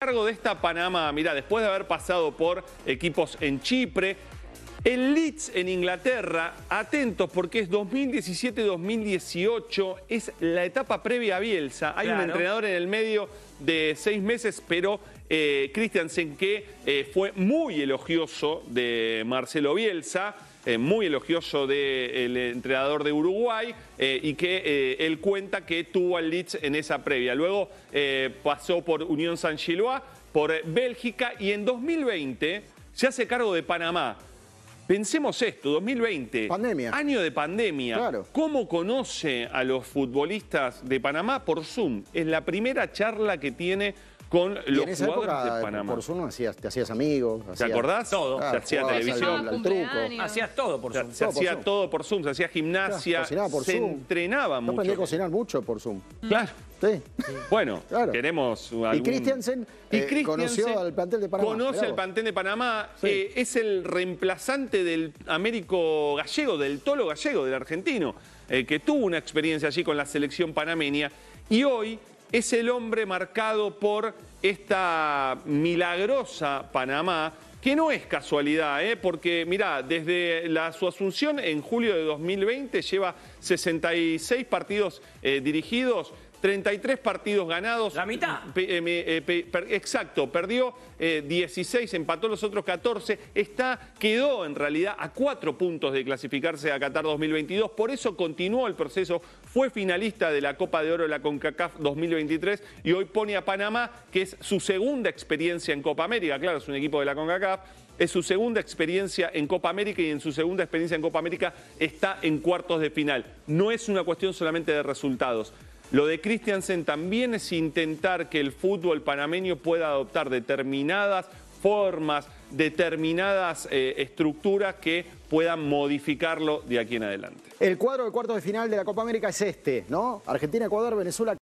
cargo de esta Panamá, mira, después de haber pasado por equipos en Chipre, en Leeds en Inglaterra, atentos porque es 2017-2018, es la etapa previa a Bielsa. Hay un entrenador en el medio de seis meses, pero eh, Christiansen que eh, fue muy elogioso de Marcelo Bielsa. Eh, muy elogioso del entrenador de Uruguay eh, y que eh, él cuenta que tuvo al Leeds en esa previa. Luego pasó por Unión San Gilois, por Bélgica y en 2020 se hace cargo de Panamá. Pensemos esto, 2020, año de pandemia. Claro. ¿Cómo conoce a los futbolistas de Panamá por Zoom? Es la primera charla que tiene con los jugadores de Panamá. Por Zoom hacías, te hacías amigos. ¿Te acordás? Todo. se hacía televisión. truco. Hacías todo por Zoom. Se, hacía todo por Zoom. Se hacía gimnasia. cocinaba por se entrenaba Yo mucho. aprendí a cocinar mucho por Zoom. Mm. Claro. Sí. Bueno, tenemos queremos Y Christiansen, eh, conoció al plantel de Panamá. Conoce al plantel de Panamá. Eh, es el reemplazante del Américo Gallego, del Tolo Gallego, del argentino, eh, que tuvo una experiencia allí con la selección panameña. Y hoy es el hombre marcado por esta milagrosa Panamá, que no es casualidad, ¿eh? porque mira, desde su asunción en julio de 2020 lleva 66 partidos eh, dirigidos, 33 partidos ganados. La mitad. Eh, eh, exacto, perdió 16, eh, empató los otros 14. Está, quedó en realidad a cuatro puntos de clasificarse a Qatar 2022. Por eso continuó el proceso. Fue finalista de la Copa de Oro de la CONCACAF 2023 y hoy pone a Panamá, que es su segunda experiencia en Copa América. Claro, es un equipo de la CONCACAF. Es su segunda experiencia en Copa América y en su segunda experiencia en Copa América está en cuartos de final. No es una cuestión solamente de resultados lo de Christiansen también es intentar que el fútbol panameño pueda adoptar determinadas formas, determinadas eh, estructuras que puedan modificarlo de aquí en adelante. El cuadro de cuarto de final de la Copa América es este, ¿no? Argentina, Ecuador, Venezuela.